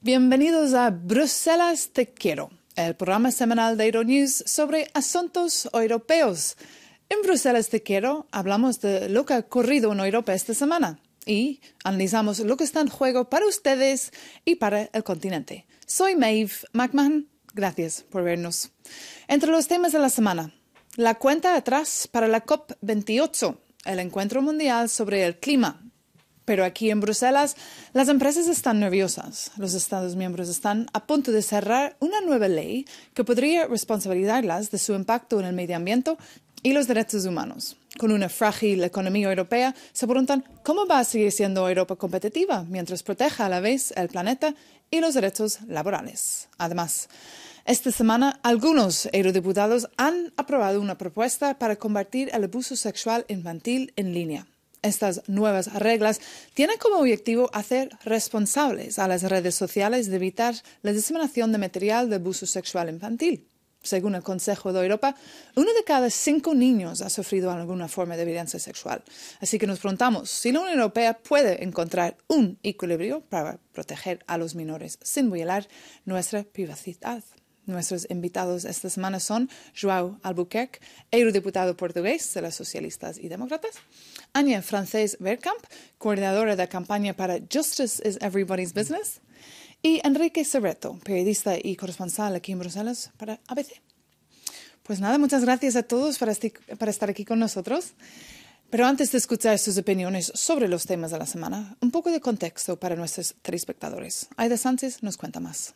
Bienvenidos a Bruselas Te Quiero, el programa semanal de Euronews sobre asuntos europeos. En Bruselas Te Quiero hablamos de lo que ha ocurrido en Europa esta semana y analizamos lo que está en juego para ustedes y para el continente. Soy Maeve McMahon Gracias por vernos. Entre los temas de la semana, la cuenta atrás para la COP28, el encuentro mundial sobre el clima. Pero aquí en Bruselas, las empresas están nerviosas. Los Estados miembros están a punto de cerrar una nueva ley que podría responsabilizarlas de su impacto en el medio ambiente y los derechos humanos. Con una frágil economía europea, se preguntan cómo va a seguir siendo Europa competitiva mientras proteja a la vez el planeta y los derechos laborales. Además, esta semana, algunos eurodiputados han aprobado una propuesta para combatir el abuso sexual infantil en línea. Estas nuevas reglas tienen como objetivo hacer responsables a las redes sociales de evitar la diseminación de material de abuso sexual infantil según el Consejo de Europa, uno de cada cinco niños ha sufrido alguna forma de violencia sexual. Así que nos preguntamos si la Unión Europea puede encontrar un equilibrio para proteger a los menores sin violar nuestra privacidad. Nuestros invitados esta semana son João Albuquerque, eurodiputado portugués de las Socialistas y Demócratas, Anya Frances Verkamp, coordinadora de campaña para Justice is Everybody's Business, y Enrique Cerreto, periodista y corresponsal aquí en Bruselas para ABC. Pues nada, muchas gracias a todos para, estar aquí con nosotros. Pero antes de escuchar sus opiniones sobre los temas de la semana, un poco de contexto para nuestros telespectadores. Aida Sánchez nos cuenta más.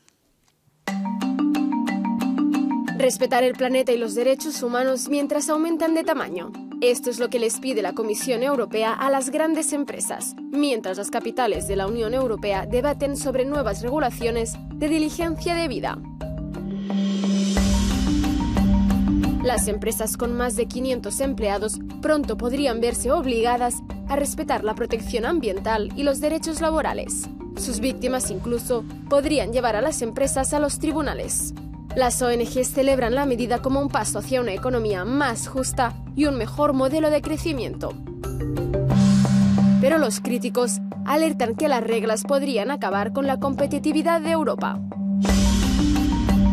Respetar el planeta y los derechos humanos mientras aumentan de tamaño. Esto es lo que les pide la Comisión Europea a las grandes empresas, mientras las capitales de la Unión Europea debaten sobre nuevas regulaciones de diligencia debida. Las empresas con más de 500 empleados pronto podrían verse obligadas a respetar la protección ambiental y los derechos laborales. Sus víctimas incluso podrían llevar a las empresas a los tribunales. Las ONGs celebran la medida como un paso hacia una economía más justa y un mejor modelo de crecimiento. Pero los críticos alertan que las reglas podrían acabar con la competitividad de Europa.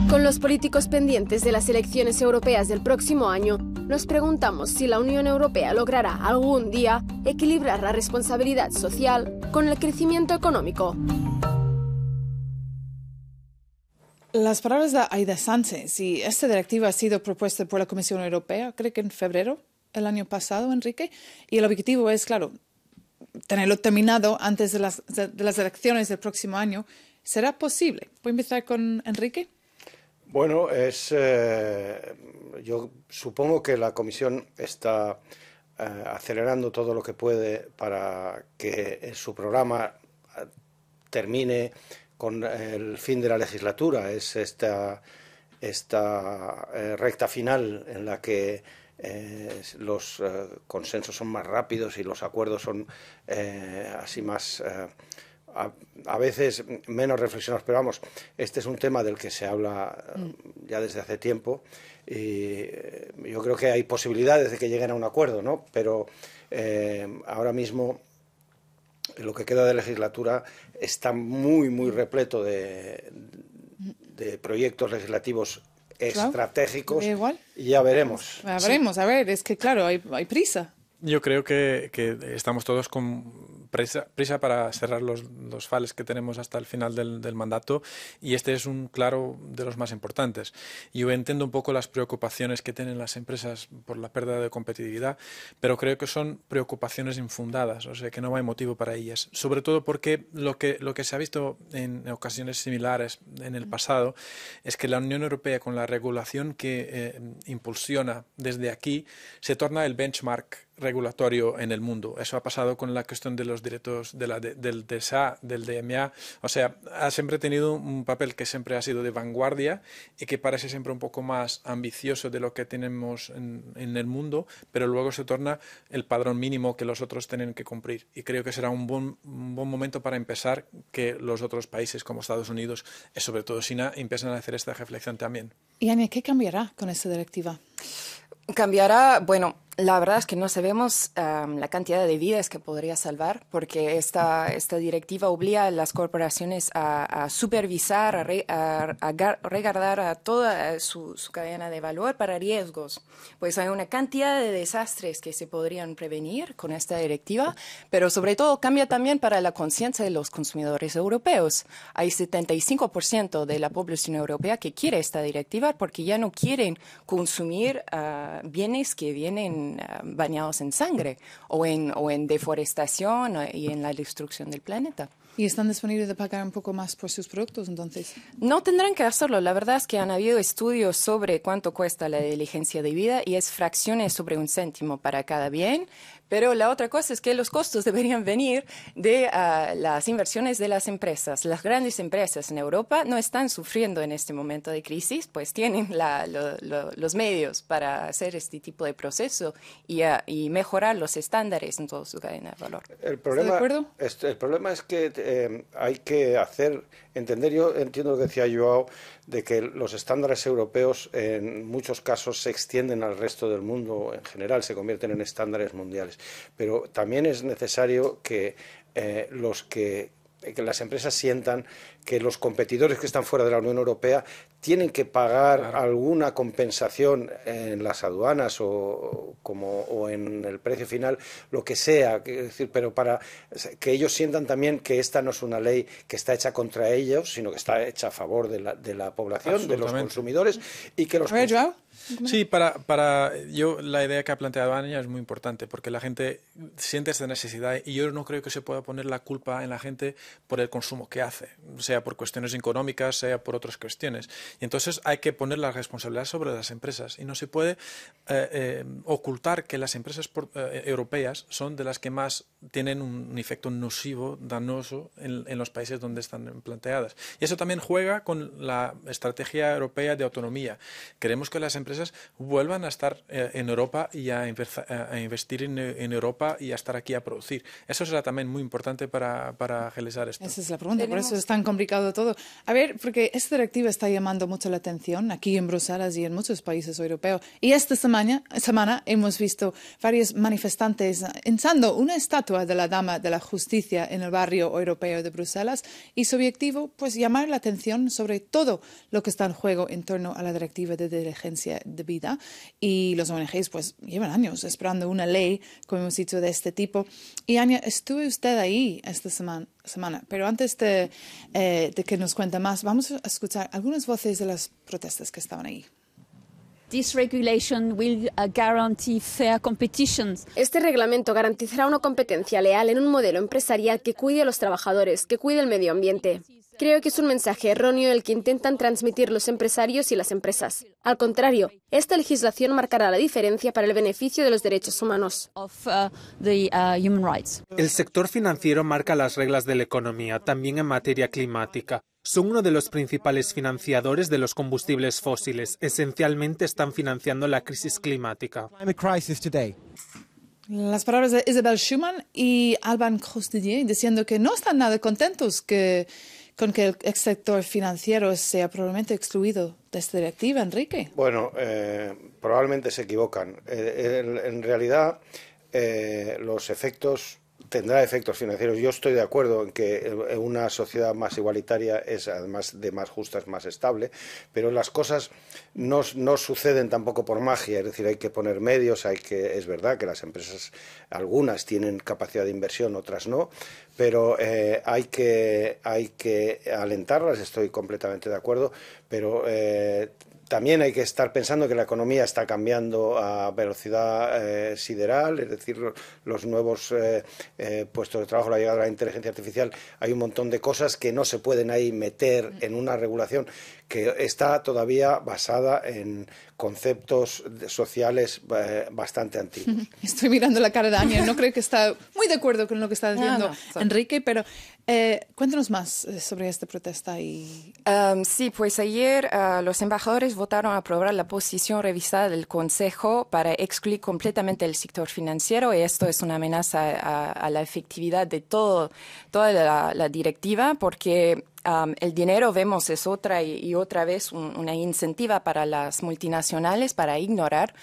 Con los políticos pendientes de las elecciones europeas del próximo año, nos preguntamos si la Unión Europea logrará algún día equilibrar la responsabilidad social con el crecimiento económico. Las palabras de Aida Sánchez y esta directiva ha sido propuesta por la Comisión Europea, creo que en febrero el año pasado, Enrique, y el objetivo es, claro, tenerlo terminado antes de las, elecciones del próximo año. ¿Será posible? Voy empezar con Enrique. Bueno, es, eh, yo supongo que la Comisión está eh, acelerando todo lo que puede para que su programa eh, termine con el fin de la legislatura, es esta, esta eh, recta final en la que eh, los eh, consensos son más rápidos y los acuerdos son así más... A, veces menos reflexionados, pero vamos, este es un tema del que se habla ya desde hace tiempo y yo creo que hay posibilidades de que lleguen a un acuerdo, ¿no? Pero ahora mismo lo que queda de legislatura está muy, muy mm. repleto de, proyectos legislativos estratégicos. Igual. Y ya veremos. Ya veremos, a ver, es que claro, hay, prisa. Yo creo que estamos todos con prisa para cerrar los, los, que tenemos hasta el final del, mandato y este es un claro de los más importantes. Yo entiendo un poco las preocupaciones que tienen las empresas por la pérdida de competitividad, pero creo que son preocupaciones infundadas, o sea que no hay motivo para ellas. Sobre todo porque lo que, se ha visto en ocasiones similares en el mm. pasado es que la Unión Europea con la regulación que eh, impulsiona desde aquí se torna el benchmark regulatorio en el mundo. Eso ha pasado con la cuestión de los directos... de la, del DSA, del DMA. O sea, ha siempre tenido un papel que siempre ha sido de vanguardia y que parece siempre un poco más ambicioso de lo que tenemos en, el mundo, pero luego se torna el padrón mínimo que los otros tienen que cumplir. Y creo que será un buen, momento para empezar que los otros países como Estados Unidos y sobre todo China empiecen a hacer esta reflexión también. ¿Y Ania, qué cambiará con esta directiva? Cambiará, bueno, la verdad es que no sabemos la cantidad de vidas que podría salvar, porque esta, esta directiva obliga a las corporaciones a, supervisar, a, a, regardar a toda eh, su, cadena de valor para riesgos. Pues hay una cantidad de desastres que se podrían prevenir con esta directiva, pero sobre todo cambia también para la conciencia de los consumidores europeos. Hay 75% de la población europea que quiere esta directiva porque ya no quieren consumir ah, bienes que vienen eh, bañados en sangre o en, o en deforestación y en la destrucción del planeta. ¿Y están disponibles de pagar un poco más por sus productos entonces? No tendrán que hacerlo. La verdad es que han habido estudios sobre cuánto cuesta la diligencia de vida y es fracciones sobre un céntimo para cada bien. Pero la otra cosa es que los costos deberían venir de ah, las inversiones de las empresas. Las grandes empresas en Europa no están sufriendo en este momento de crisis, pues tienen los medios para hacer este tipo de proceso ah, y, mejorar los estándares en toda su cadena de valor. El problema, el problema es que em, hay que hacer entender, yo entiendo lo que decía Joao, de que los estándares europeos en muchos casos se extienden al resto del mundo en general, se convierten en estándares mundiales. Pero también es necesario que eh, los que que las empresas sientan que los competidores que están fuera de la Unión Europea tienen que pagar alguna compensación en las aduanas o, como, o en el precio final, lo que sea, decir, pero para que ellos sientan también que esta no es una ley que está hecha contra ellos, sino que está hecha a favor de la, de la población, de los consumidores y que los... Sí, para, para yo la idea que ha planteado Ania es muy importante porque la gente siente esta necesidad y yo no creo que se pueda poner la culpa en la gente por el consumo que hace, sea por cuestiones económicas, sea por otras cuestiones. Y entonces hay que poner la responsabilidad sobre las empresas y no se puede eh, eh, ocultar que las empresas eh, europeas son de las que más tienen un, efecto nocivo, danoso en, los países donde están planteadas. Y eso también juega con la estrategia europea de autonomía. Queremos que las vuelvan a estar eh, en Europa y a, a investir en, Europa y a estar aquí a producir. Eso será también muy importante para, para esto. Esa es la pregunta, por eso es tan complicado todo. A ver, porque esta directiva está llamando mucho la atención aquí en Bruselas y en muchos países europeos. Y esta semana, semana hemos visto varios manifestantes ensando una estatua de la Dama de la Justicia en el barrio europeo de Bruselas y su objetivo, pues llamar la atención sobre todo lo que está en juego en torno a la directiva de diligencia de vida y los ONGs pues llevan años esperando una ley, como hemos dicho, de este tipo. Y Anya, estuve usted ahí esta semana, semana pero antes eh, de, que nos cuente más, vamos a escuchar algunas voces de las protestas que estaban ahí. Uh, este reglamento garantizará una competencia leal en un modelo empresarial que cuide a los trabajadores, que cuide el medio ambiente. Creo que es un mensaje erróneo el que intentan transmitir los empresarios y las empresas. Al contrario, esta legislación marcará la diferencia para el beneficio de los derechos humanos. Uh, uh, el sector financiero marca las reglas de la economía, también en materia climática. Son uno de los principales financiadores de los combustibles fósiles. Esencialmente están financiando la crisis climática. Las palabras de Isabel Schuman y Alban diciendo que no están nada contentos que con que el sector financiero sea probablemente excluido de esta directiva, Enrique. Bueno, eh, probablemente se equivocan. Eh, en, realidad, eh, los efectos tendrá efectos financieros. Yo estoy de acuerdo en que una sociedad más igualitaria es además de más justa, es más estable, pero las cosas no, suceden tampoco por magia, es decir, hay que poner medios, hay que, es verdad que las empresas, algunas tienen capacidad de inversión, otras no, pero eh, hay, que, alentarlas, estoy completamente de acuerdo, pero eh, también hay que estar pensando que la economía está cambiando a velocidad eh, sideral, es decir, los nuevos puestos de trabajo, la llegada de la inteligencia artificial, hay un montón de cosas que no se pueden ahí meter en una regulación que está todavía basada en conceptos sociales eh, bastante antiguos. Estoy mirando la cara de Daniel, no creo que está muy de acuerdo con lo que está diciendo Enrique, pero eh, cuéntanos más eh, sobre esta protesta. Y... sí, pues ayer ah, los embajadores votaron a aprobar la posición revisada del Consejo para excluir completamente el sector financiero y esto es una amenaza a, la efectividad de todo, toda la, directiva porque el dinero, vemos, es otra y, otra vez una incentiva para las multinacionales para ignorar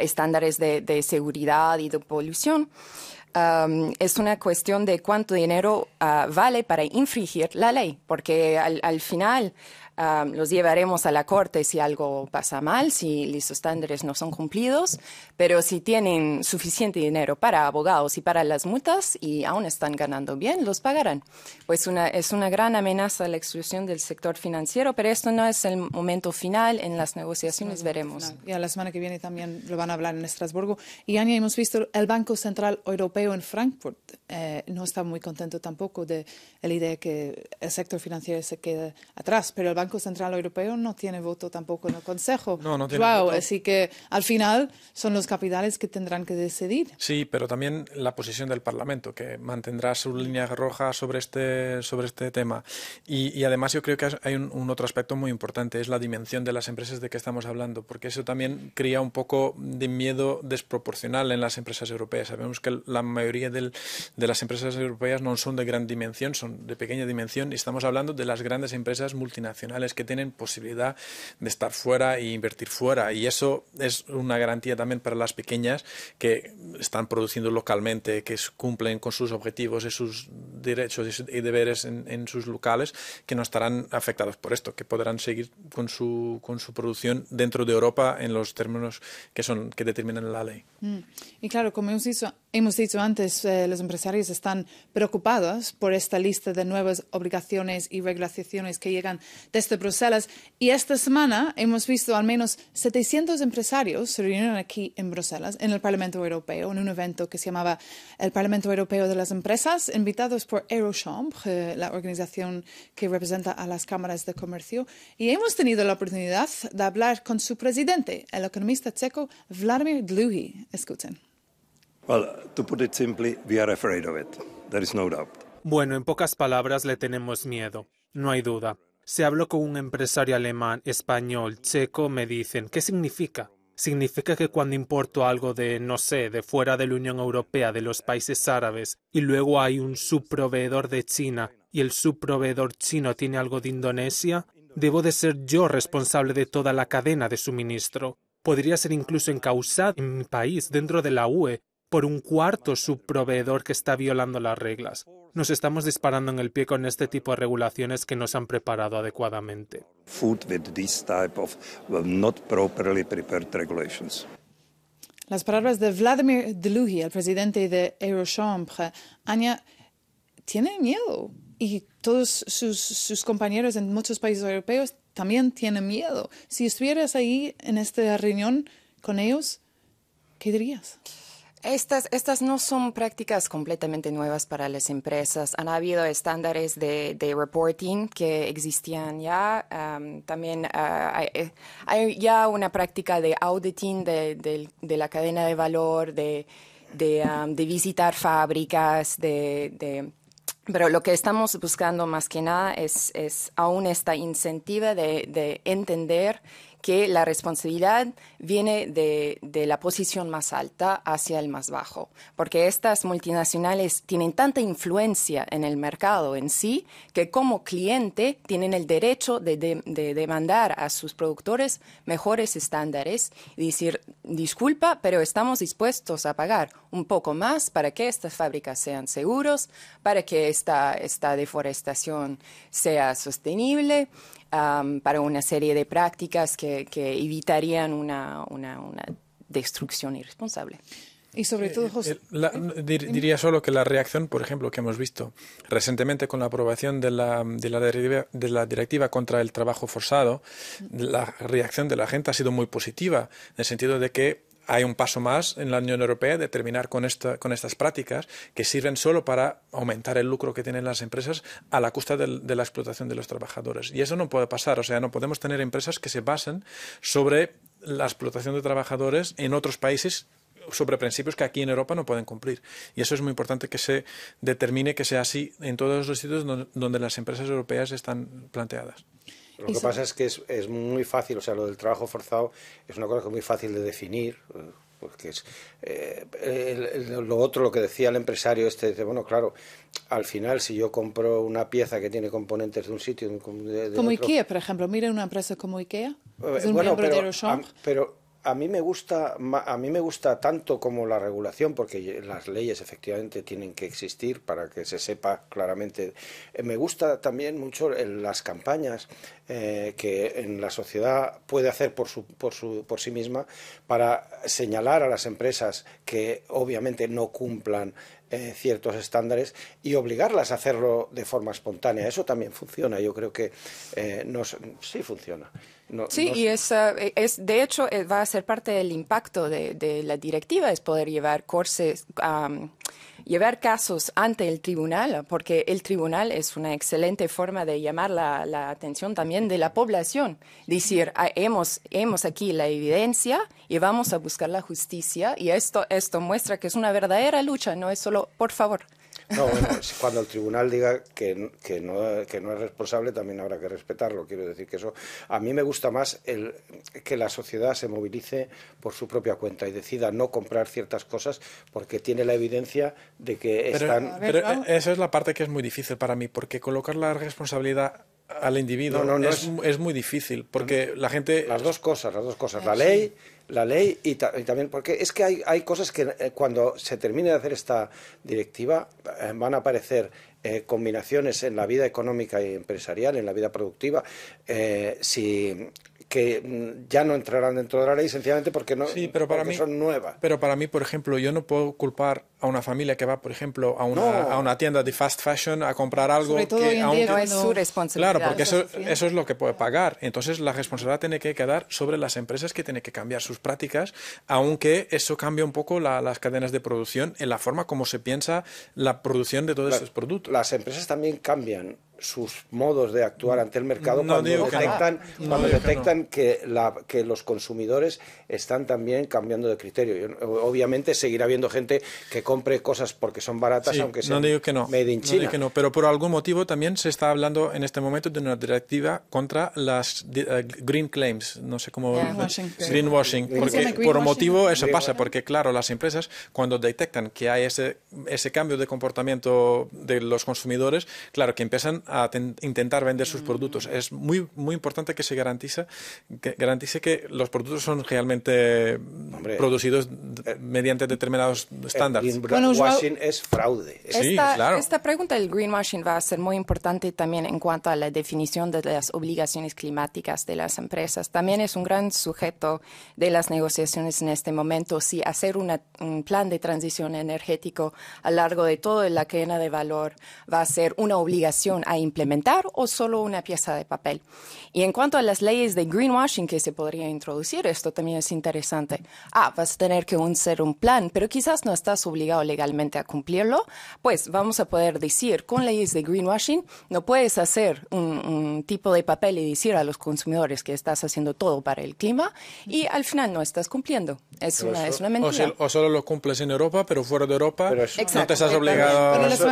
estándares de, de, seguridad y de polución es una cuestión de cuánto dinero ah, vale para infringir la ley, porque al, final los llevaremos a la corte si algo pasa mal, si los estándares no son cumplidos, pero si tienen suficiente dinero para abogados y para las multas y aún están ganando bien, los pagarán. Pues una, es una gran amenaza a la exclusión del sector financiero, pero esto no es el momento final, en las negociaciones veremos. Ya la semana que viene también lo van a hablar en Estrasburgo. Y ya hemos visto el Banco Central Europeo en Frankfurt eh, no está muy contento tampoco de la idea que el sector financiero se quede atrás, pero el Banco Central Europeo no tiene voto tampoco en el Consejo. No, Así que al final son los capitales que tendrán que decidir. Sí, pero también la posición del Parlamento, que mantendrá su línea roja sobre este, sobre este tema. Y, además yo creo que hay un, otro aspecto muy importante, es la dimensión de las empresas de que estamos hablando, porque eso también cría un poco de miedo desproporcional en las empresas europeas. Sabemos que la mayoría de las empresas europeas no son de gran dimensión, son de pequeña dimensión y estamos hablando de las grandes empresas multinacionales que tienen posibilidad de estar fuera e invertir fuera y eso es una garantía también para las pequeñas que están produciendo localmente, que cumplen con sus objetivos y sus derechos y deberes en, sus locales, que no estarán afectados por esto, que podrán seguir con su, con su producción dentro de Europa en los términos que son que determinan la ley. Mm. Y claro, como hemos dicho Hemos dicho antes, eh, los empresarios están preocupados por esta lista de nuevas obligaciones y regulaciones que llegan desde Bruselas y esta semana hemos visto al menos 700 empresarios se reunieron aquí en Bruselas, en el Parlamento Europeo, en un evento que se llamaba el Parlamento Europeo de las Empresas, invitados por Eurochambre, eh, la organización que representa a las cámaras de comercio, y hemos tenido la oportunidad de hablar con su presidente, el economista checo Vladimir Dluhi. Escuchen. Bueno, en pocas palabras, le tenemos miedo. No hay duda. Se habló con un empresario alemán, español, checo, me dicen, ¿qué significa? Significa que cuando importo algo de, no sé, de fuera de la Unión Europea, de los países árabes, y luego hay un subproveedor de China, y el subproveedor chino tiene algo de Indonesia, debo de ser yo responsable de toda la cadena de suministro. Podría ser incluso encausado en mi país, dentro de la UE, por un cuarto subproveedor que está violando las reglas. Nos estamos disparando en el pie con este tipo de regulaciones que no se han preparado adecuadamente. Las palabras de Vladimir Delugy, el presidente de Eurochambre, Aña, tiene miedo y todos sus, sus, compañeros en muchos países europeos también tienen miedo. Si estuvieras ahí en esta reunión con ellos, ¿qué dirías? Estas, estas no son prácticas completamente nuevas para las empresas. Han habido estándares de, reporting que existían ya. también ah, eh, hay, ya una práctica de auditing de, la cadena de valor, de, visitar fábricas, de pero lo que estamos buscando más que nada es, aún esta incentiva de, de entender que la responsabilidad viene de, la posición más alta hacia el más bajo, porque estas multinacionales tienen tanta influencia en el mercado en sí que como cliente tienen el derecho de, demandar a sus productores mejores estándares y decir, disculpa, pero estamos dispuestos a pagar un poco más para que estas fábricas sean seguros, para que esta, esta deforestación sea sostenible para una serie de prácticas que, evitarían una, destrucción irresponsable. Y sobre eh, todo, eh, José. Eh, diría solo que la reacción, por ejemplo, que hemos visto recientemente con la aprobación de la, de la, de la directiva contra el trabajo forzado, la reacción de la gente ha sido muy positiva, en el sentido de que hay un paso más en la Unión Europea de terminar con, esta, con estas prácticas que sirven solo para aumentar el lucro que tienen las empresas a la costa de, de la explotación de los trabajadores. Y eso no puede pasar. O sea, no podemos tener empresas que se basen sobre la explotación de trabajadores en otros países sobre principios que aquí en Europa no pueden cumplir. Y eso es muy importante que se determine que sea así en todos los sitios donde las empresas europeas están planteadas. Lo que pasa es que es, muy fácil, o sea, lo del trabajo forzado es una cosa que es muy fácil de definir, porque es eh, lo otro, lo que decía el empresario, este, dice, bueno, claro, al final si yo compro una pieza que tiene componentes de un sitio... como Ikea, por ejemplo, mire una empresa como Ikea, eh, es un miembro de pero a mí me gusta a me gusta tanto como la regulación porque las leyes efectivamente tienen que existir para que se sepa claramente eh, me gusta también mucho eh, las campañas eh, que en la sociedad puede hacer por sí misma para señalar a las empresas que obviamente no cumplan ciertos estándares y obligarlas a hacerlo de forma espontánea eso también funciona yo creo que sí funciona sí, y es, eh, es, de hecho eh, va a ser parte del impacto de, la directiva, es poder llevar llevar casos ante el tribunal, porque el tribunal es una excelente forma de llamar la, atención también de la población. Decir, ah, hemos, hemos aquí la evidencia y vamos a buscar la justicia. Y esto, esto muestra que es una verdadera lucha, no es solo, por favor, no, cuando el tribunal diga que, no, es responsable, también habrá que respetarlo. Quiero decir que eso. A mí me gusta más el, que la sociedad se movilice por su propia cuenta y decida no comprar ciertas cosas porque tiene la evidencia de que están. Pero eh, esa es la parte que es muy difícil para mí, porque colocar la responsabilidad al individuo no, no, no es, muy difícil porque la gente las dos cosas las dos cosas la ah, ley la ley y, también porque es que hay, hay cosas que eh, cuando se termine de hacer esta directiva eh, van a aparecer eh, combinaciones en la vida económica y empresarial en la vida productiva si que mm, ya no entrarán dentro de la ley sencillamente porque no son nuevas. Pero para mí, por ejemplo, yo no puedo culpar a una familia que va, por ejemplo, a una, a una tienda de fast fashion a comprar algo todo que hoy no es su responsabilidad. Claro, porque eso, eso es lo que puede pagar. Entonces la responsabilidad tiene que quedar sobre las empresas que tienen que cambiar sus prácticas, aunque eso cambia un poco las cadenas de producción en la forma como se piensa la producción de todos estos esos productos. Las empresas también cambian sus modos de actuar ante el mercado cuando detectan, que, la, que, los consumidores están también cambiando de criterio. Eh, obviamente seguirá habiendo gente que compre cosas porque son baratas, aunque sean made in China. pero por algún motivo también se está hablando en este momento de una directiva contra las eh, green claims, no sé cómo... greenwashing. porque por un motivo eso pasa, porque claro, las empresas cuando detectan que hay ese, ese cambio de comportamiento de los consumidores, claro, que empiezan a intentar vender sus productos. Mm. Es muy, muy importante que se garantice que, garantice que los productos son realmente mm, producidos eh, mediante determinados eh, estándares. El greenwashing es fraude. Esta, pregunta del greenwashing va a ser muy importante también en cuanto a la definición de las obligaciones climáticas de las empresas. También es un gran sujeto de las negociaciones en este momento si hacer un plan de transición energético a lo largo de toda la cadena de valor va a ser una obligación implementar o solo una pieza de papel. Y en cuanto a las leyes de greenwashing que se podría introducir, esto también es interesante. Ah, vas a tener que hacer un plan, pero quizás no estás obligado legalmente a cumplirlo. Pues vamos a poder decir, con leyes de greenwashing, no puedes hacer un, tipo de papel y decir a los consumidores que estás haciendo todo para el clima y al final no estás cumpliendo. Es, una, es una mentira. O, solo lo cumples en Europa, pero fuera de Europa no te estás obligado. Pero la eso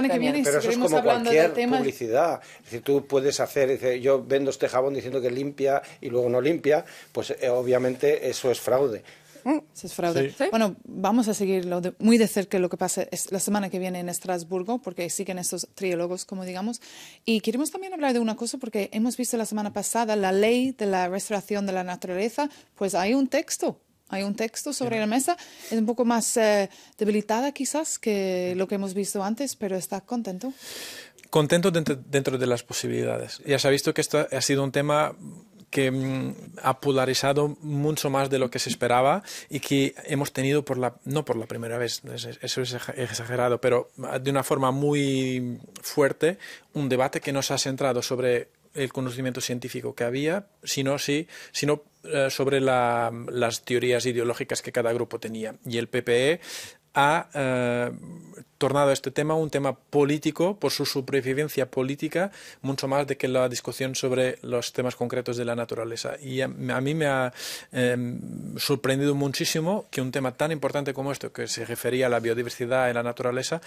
cualquier publicidad si Es decir, tú puedes hacer, yo vendo este jabón diciendo que limpia y luego no limpia, pues eh, obviamente eso es fraude. Mm, es fraude. Bueno, vamos a seguirlo muy de cerca lo que pasa es la semana que viene en Estrasburgo, porque siguen estos triólogos, como digamos. Y queremos también hablar de una cosa, porque hemos visto la semana pasada la ley de la restauración de la naturaleza, pues hay un texto. Hay un texto sobre la mesa, es un poco más eh, debilitada quizás que lo que hemos visto antes, pero está contento. Contentos dentro, de las posibilidades. Ya se ha visto que esto ha sido un tema que mm, ha polarizado mucho más de lo que se esperaba y que hemos tenido por la no por la primera vez eso es exagerado pero de una forma muy fuerte un debate que no se ha centrado sobre el conocimiento científico que había sino sí sino eh, sobre las teorías ideológicas que cada grupo tenía y el PPE ha eh, tornado este tema un tema político por su supervivencia política, mucho más de que la discusión sobre los temas concretos de la naturaleza. Y a, mí me ha em, sorprendido muchísimo que un tema tan importante como esto que se refería a la biodiversidad y la naturaleza,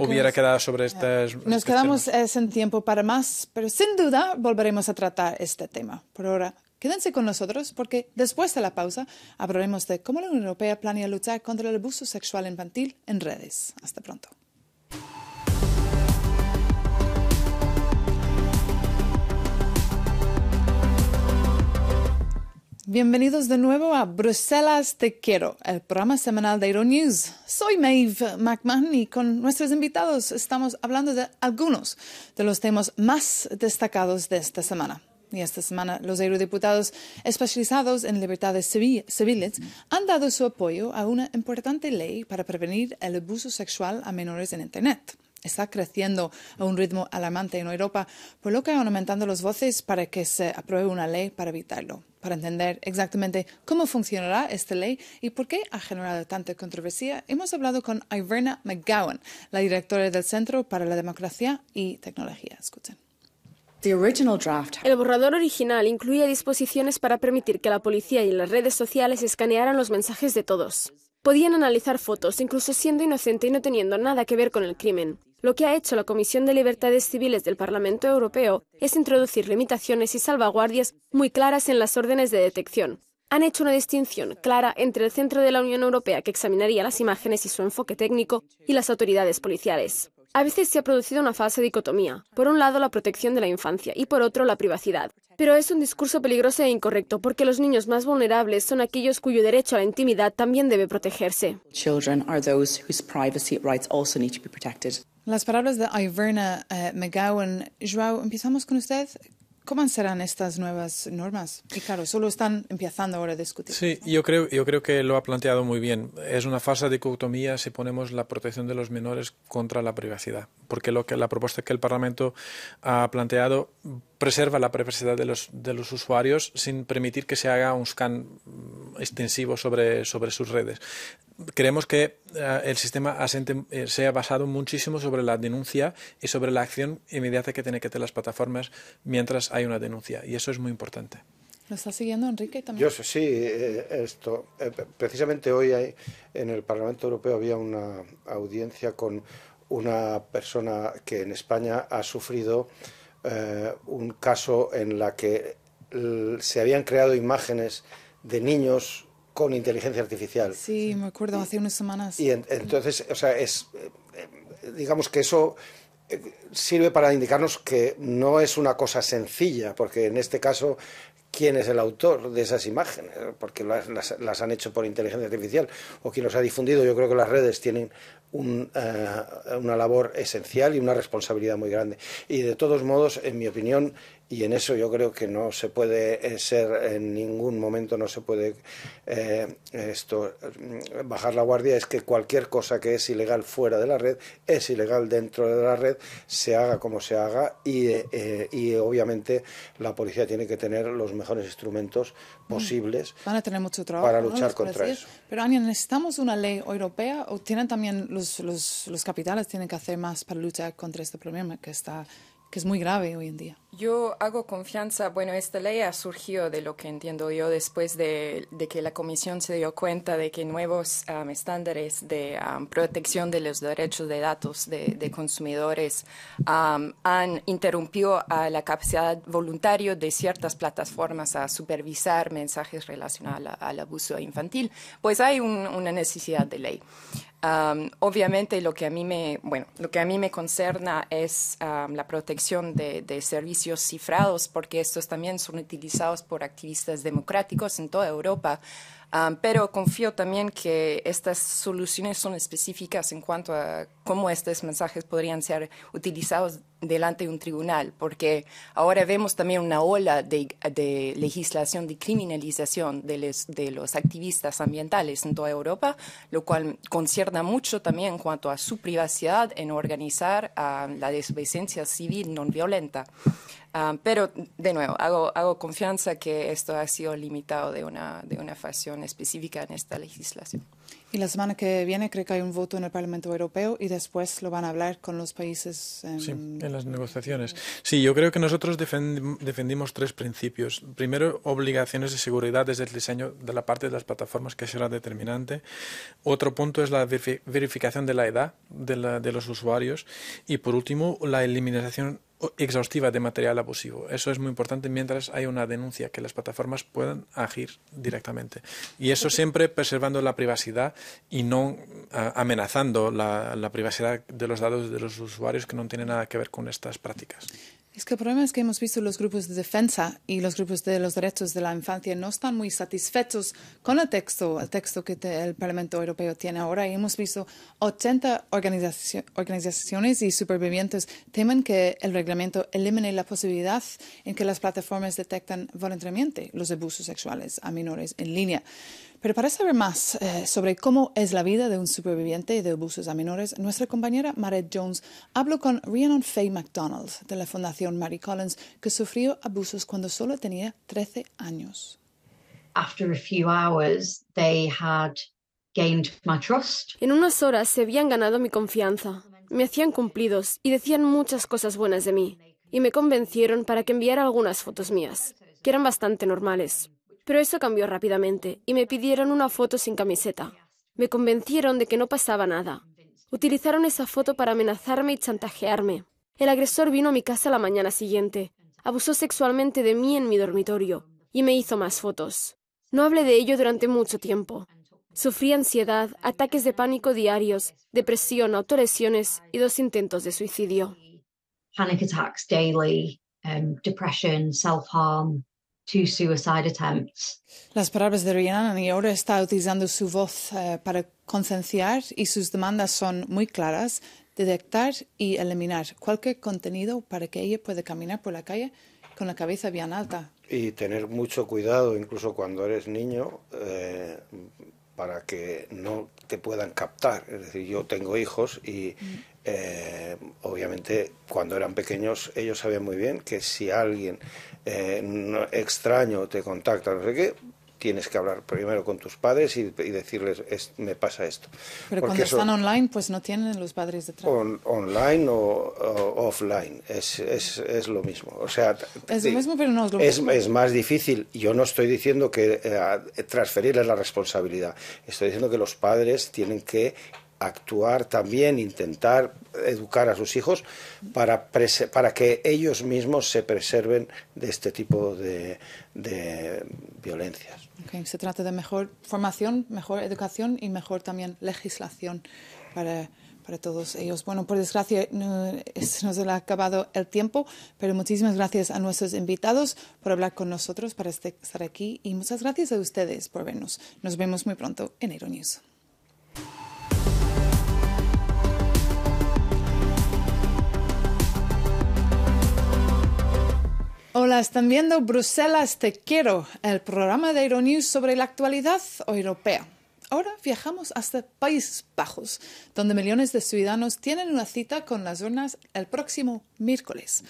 hubiera quedado sobre estas. Este nos quedamos sin tiempo para más, pero sin duda volveremos a tratar este tema. Por ahora, Quédense con nosotros porque después de la pausa hablaremos de cómo la Unión Europea planea luchar contra el abuso sexual infantil en redes. Hasta pronto. Bienvenidos de nuevo a Bruselas Te Quiero, el programa semanal de Euronews. Soy Maeve McMahon y con nuestros invitados estamos hablando de algunos de los temas más destacados de esta semana y esta semana los eurodiputados especializados en libertades civiles han dado su apoyo a una importante ley para prevenir el abuso sexual a menores en Internet. Está creciendo a un ritmo alarmante en Europa, por lo que han aumentando las voces para que se apruebe una ley para evitarlo. Para entender exactamente cómo funcionará esta ley y por qué ha generado tanta controversia, hemos hablado con Iverna McGowan, la directora del Centro para la Democracia y Tecnología. Escuchen. El borrador original incluía disposiciones para permitir que la policía y las redes sociales escanearan los mensajes de todos. Podían analizar fotos, incluso siendo inocente y no teniendo nada que ver con el crimen. Lo que ha hecho la Comisión de Libertades Civiles del Parlamento Europeo es introducir limitaciones y salvaguardias muy claras en las órdenes de detección. Han hecho una distinción clara entre el centro de la Unión Europea que examinaría las imágenes y su enfoque técnico y las autoridades policiales. A veces se ha producido una falsa dicotomía. Por un lado, la protección de la infancia y por otro, la privacidad. Pero es un discurso peligroso e incorrecto porque los niños más vulnerables son aquellos cuyo derecho a la intimidad también debe protegerse. Las palabras de Iverna, eh, McGowan. Joao, empezamos con usted. ¿Cómo serán estas nuevas normas? Y claro, solo están empezando ahora a discutir. Sí, yo, creo, yo creo que lo ha planteado muy bien. Es una falsa dicotomía si ponemos la protección de los menores contra la privacidad porque lo que, la propuesta que el Parlamento ha planteado preserva la privacidad de los, usuarios sin permitir que se haga un scan mm, extensivo sobre, sobre sus redes. Creemos que eh, el sistema eh, se ha basado muchísimo sobre la denuncia y sobre la acción inmediata que tienen que tener las plataformas mientras hay una denuncia, y eso es muy importante. ¿Lo está siguiendo Enrique también? Yo sí, eh, esto. precisamente hoy en el Parlamento Europeo había una audiencia con una persona que en España ha sufrido eh, un caso en la que se habían creado imágenes de niños con inteligencia artificial. Sí, me acuerdo, hace unas semanas. Y entonces, o sea, es, eh, digamos que eso eh, sirve para indicarnos que no es una cosa sencilla, porque en este caso quién es el autor de esas imágenes, porque las, han hecho por inteligencia artificial o quién los ha difundido. Yo creo que las redes tienen eh, una labor esencial y una responsabilidad muy grande. Y de todos modos, en mi opinión, y en eso yo creo que no se puede eh, ser en ningún momento no se puede eh, esto mm, bajar la guardia es que cualquier cosa que es ilegal fuera de la red es ilegal dentro de la red se haga como se haga y, eh, y obviamente la policía tiene que tener los mejores instrumentos mm. posibles van a tener mucho trabajo para luchar contra eso pero Ania necesitamos una ley europea o tienen también los, los, los capitales tienen que hacer más para luchar contra este problema que está que es muy grave hoy en día. Yo hago confianza, bueno, esta ley ha surgido de lo que entiendo yo después de, que la Comisión se dio cuenta de que nuevos um, estándares de um, protección de los derechos de datos de, consumidores um, han interrumpido a la capacidad voluntaria de ciertas plataformas a supervisar mensajes relacionados al, abuso infantil, pues hay una necesidad de ley. Um, obviamente lo que a mí me, bueno, lo que a mí me concerna es la protección de, servicios cifrados, porque estos también son utilizados por activistas democráticos en toda Europa pero confío también que estas soluciones son específicas en cuanto a cómo estos mensajes podrían ser utilizados delante de un tribunal, porque ahora vemos también una ola de, legislación de criminalización de, los activistas ambientales en toda Europa, lo cual concierna mucho también en cuanto a su privacidad en organizar la desobediencia civil no violenta. Ah, pero de nuevo, hago, hago confianza que esto ha sido limitado de una, de una facción específica en esta legislación. Y la semana que viene creo que hay un voto en el Parlamento Europeo y después lo van a hablar con los países. En... Sí, en las negociaciones. Sí, yo creo que nosotros defendimos tres principios. Primero, obligaciones de seguridad desde el diseño de la parte de las plataformas, que será determinante. Otro punto es la verificación de la edad de, de los usuarios. Y por último, la eliminación exhaustiva de material abusivo. Eso es muy importante mientras hay una denuncia, que las plataformas puedan agir directamente. Y eso siempre preservando la privacidad y no amenazando la, privacidad de los datos de los usuarios que no tienen nada que ver con estas prácticas. Es que el problema es que hemos visto los grupos de defensa y los grupos de los derechos de la infancia no están muy satisfechos con el texto, el texto que el Parlamento Europeo tiene ahora. Y hemos visto 80 organizaciones y supervivientes temen que el reglamento elimine la posibilidad en que las plataformas detectan voluntariamente los abusos sexuales a menores en línea. Pero para saber más eh, sobre cómo es la vida de un superviviente de abusos a menores, nuestra compañera Maret Jones habló con Rhiannon Faye McDonald, de la Fundación Mary Collins, que sufrió abusos cuando solo tenía 13 años. After a few En unas horas se habían ganado mi confianza. Me hacían cumplidos y decían muchas cosas buenas de mí. Y me convencieron para que enviara algunas fotos mías, que eran bastante normales. Pero eso cambió rápidamente y me pidieron una foto sin camiseta. Me convencieron de que no pasaba nada. Utilizaron esa foto para amenazarme y chantajearme. El agresor vino a mi casa la mañana siguiente, abusó sexualmente de mí en mi dormitorio y me hizo más fotos. No hablé de ello durante mucho tiempo. Sufrí ansiedad, ataques de pánico diarios, depresión, autolesiones y dos intentos de suicidio. Um, las palabras de Rihanna y ahora está utilizando su voz eh, para concienciar y sus demandas son muy claras, detectar y eliminar cualquier contenido para que ella pueda caminar por la calle con la cabeza bien alta. Y tener mucho cuidado, incluso cuando eres niño, eh, para que no te puedan captar. Es decir, yo tengo hijos y mm. eh, obviamente cuando eran pequeños ellos sabían muy bien que si alguien eh, extraño te contacta, no sé qué, tienes que hablar primero con tus padres y, decirles, me pasa esto. Pero cuando están online, pues no tienen los padres detrás. online o, offline, es, es, lo mismo. O sea, es lo mismo, pero no es lo Es más difícil. Yo no estoy diciendo que eh, transferirles la responsabilidad. Estoy diciendo que los padres tienen que actuar también, intentar educar a sus hijos para, para que ellos mismos se preserven de este tipo de, violencias. Okay. Se trata de mejor formación, mejor educación y mejor también legislación para para todos ellos. Bueno, por desgracia se nos ha acabado el tiempo, pero muchísimas gracias a nuestros invitados por hablar con nosotros, para este, estar aquí y muchas gracias a ustedes por vernos. Nos vemos muy pronto en Euronews. Hola, están viendo Bruselas Te Quiero, el programa de Euronews sobre la actualidad europea. Ahora viajamos hasta Países Bajos, donde millones de ciudadanos tienen una cita con las urnas el próximo miércoles.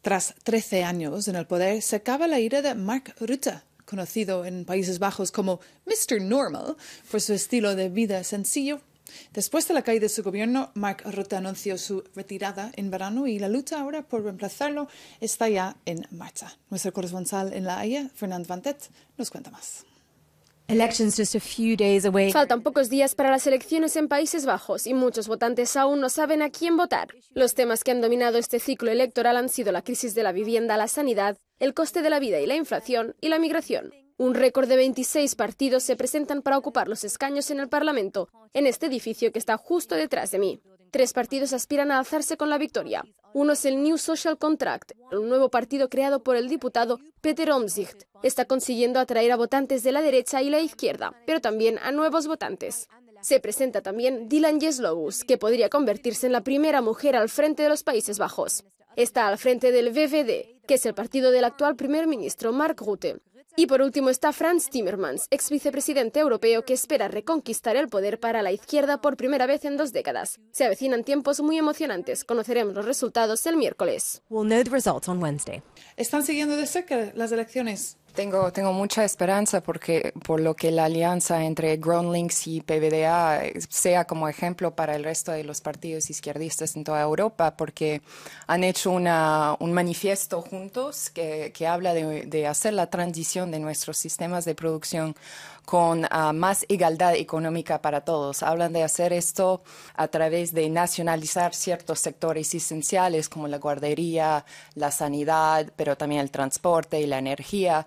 Tras 13 años en el poder, se acaba la ira de Mark Rutte, conocido en Países Bajos como Mr. Normal, por su estilo de vida sencillo Después de la caída de su gobierno, Mark Rutte anunció su retirada en verano y la lucha ahora por reemplazarlo está ya en marcha. Nuestro corresponsal en La Haya, Fernand Vantet, nos cuenta más. Faltan pocos días para las elecciones en Países Bajos y muchos votantes aún no saben a quién votar. Los temas que han dominado este ciclo electoral han sido la crisis de la vivienda, la sanidad, el coste de la vida y la inflación y la migración. Un récord de 26 partidos se presentan para ocupar los escaños en el Parlamento, en este edificio que está justo detrás de mí. Tres partidos aspiran a alzarse con la victoria. Uno es el New Social Contract, un nuevo partido creado por el diputado Peter Omzicht. Está consiguiendo atraer a votantes de la derecha y la izquierda, pero también a nuevos votantes. Se presenta también Dylan Jeslobus, que podría convertirse en la primera mujer al frente de los Países Bajos. Está al frente del VVD, que es el partido del actual primer ministro Mark Rutte. Y por último está Franz Timmermans, ex vicepresidente europeo que espera reconquistar el poder para la izquierda por primera vez en dos décadas. Se avecinan tiempos muy emocionantes. Conoceremos los resultados el miércoles. Están siguiendo de cerca las elecciones tengo, mucha esperanza porque, por lo que la alianza entre Links y PVDA sea como ejemplo para el resto de los partidos izquierdistas en toda Europa, porque han hecho una, un manifiesto juntos que, habla de, hacer la transición de nuestros sistemas de producción con ah, más igualdad económica para todos. Hablan de hacer esto a través de nacionalizar ciertos sectores esenciales como la guardería, la sanidad, pero también el transporte y la energía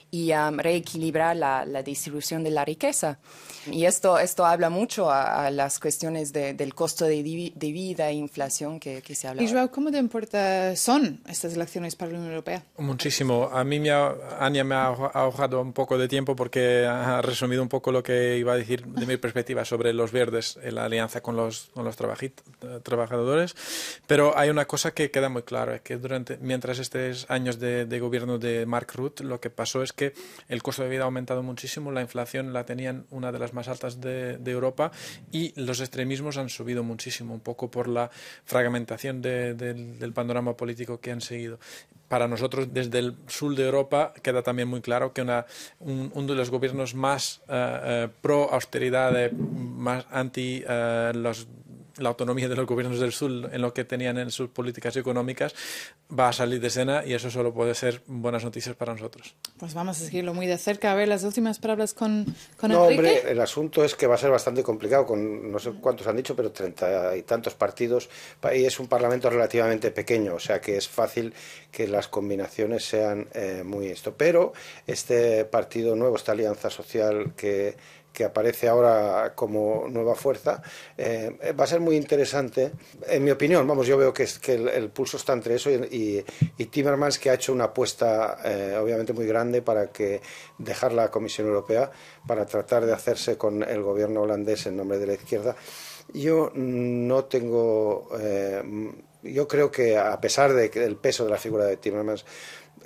y reequilibrar la, distribución de la riqueza. Y esto, esto habla mucho a, las cuestiones del costo de, vida e inflación que, se habla. Y Joao, ¿cómo te importa son estas elecciones para la Unión Europea? Muchísimo. A mí, me Ania, me ha ahorrado un poco de tiempo porque ha resumido un poco lo que iba a decir de mi perspectiva sobre los verdes, en la alianza con los, los trabajadores. Pero hay una cosa que queda muy clara, que durante, mientras estos años de, gobierno de Mark Ruth lo que pasó es que el costo de vida ha aumentado muchísimo, la inflación la tenían una de las más altas de, Europa y los extremismos han subido muchísimo, un poco por la fragmentación del panorama político que han seguido. Para nosotros, desde el sur de Europa, queda también muy claro que una, uno de los gobiernos más eh, eh, pro austeridad, eh, más anti los la autonomía de los gobiernos del sur en lo que tenían en sus políticas económicas va a salir de escena y eso solo puede ser buenas noticias para nosotros. Pues vamos a seguirlo muy de cerca. A ver, las últimas palabras con, el. no, Hombre, el asunto es que va a ser bastante complicado con no sé cuántos han dicho, pero treinta y tantos partidos y es un parlamento relativamente pequeño, o sea que es fácil que las combinaciones sean eh, muy esto. Pero este partido nuevo, esta alianza social que que aparece ahora como nueva fuerza, eh, va a ser muy interesante. En mi opinión, vamos, yo veo que, que el, pulso está entre eso y, Timmermans, que ha hecho una apuesta eh, obviamente muy grande para que dejar la Comisión Europea para tratar de hacerse con el gobierno holandés en nombre de la izquierda. Yo no tengo. Eh, yo creo que, a pesar del el peso de la figura de Timmermans,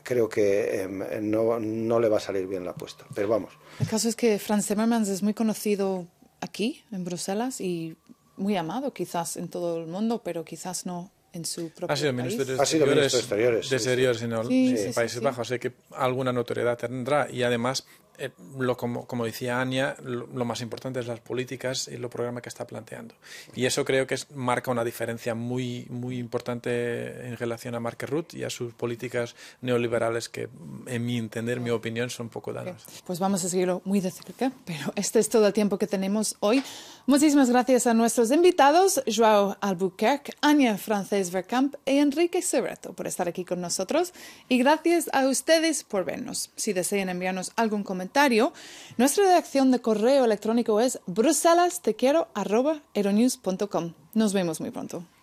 creo que em, no, no, le va a salir bien la apuesta. Pero vamos. El caso es que Franz Timmermans es muy conocido aquí, en Bruselas, y muy amado quizás en todo el mundo, pero quizás no en su propio país. ha sido ministro de Exteriores. De Exteriores en, Países Bajos, así que alguna notoriedad tendrá. Y además eh, lo, como, como, decía Ania, lo, más importante es las políticas y lo programa que está planteando. Y eso creo que es, marca una diferencia muy, muy importante en relación a Marker Root y a sus políticas neoliberales que, en mi entender, mi opinión, son poco danas Pues vamos a seguirlo muy de cerca, pero este es todo el tiempo que tenemos hoy. Muchísimas gracias a nuestros invitados, Joao Albuquerque, Ania Frances Verkamp y e Enrique Cerreto por estar aquí con nosotros. Y gracias a ustedes por vernos. Si desean enviarnos algún comentario, nuestra redacción de correo electrónico es bruselas Nos vemos muy pronto.